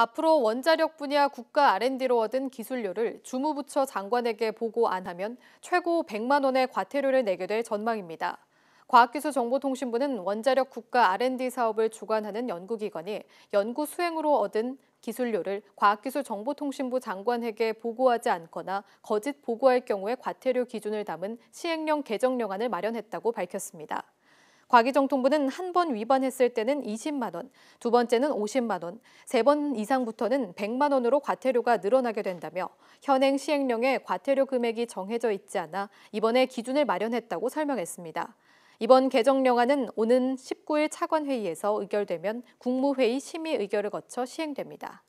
앞으로 원자력 분야 국가 R&D로 얻은 기술료를 주무부처 장관에게 보고 안 하면 최고 100만 원의 과태료를 내게 될 전망입니다. 과학기술정보통신부는 원자력 국가 R&D 사업을 주관하는 연구기관이 연구 수행으로 얻은 기술료를 과학기술정보통신부 장관에게 보고하지 않거나 거짓 보고할 경우에 과태료 기준을 담은 시행령 개정령안을 마련했다고 밝혔습니다. 과기정통부는 한 번 위반했을 때는 20만 원, 두 번째는 50만 원, 세 번 이상부터는 100만 원으로 과태료가 늘어나게 된다며 현행 시행령에 과태료 금액이 정해져 있지 않아 이번에 기준을 마련했다고 설명했습니다. 이번 개정령안은 오는 19일 차관회의에서 의결되면 국무회의 심의 의결을 거쳐 시행됩니다.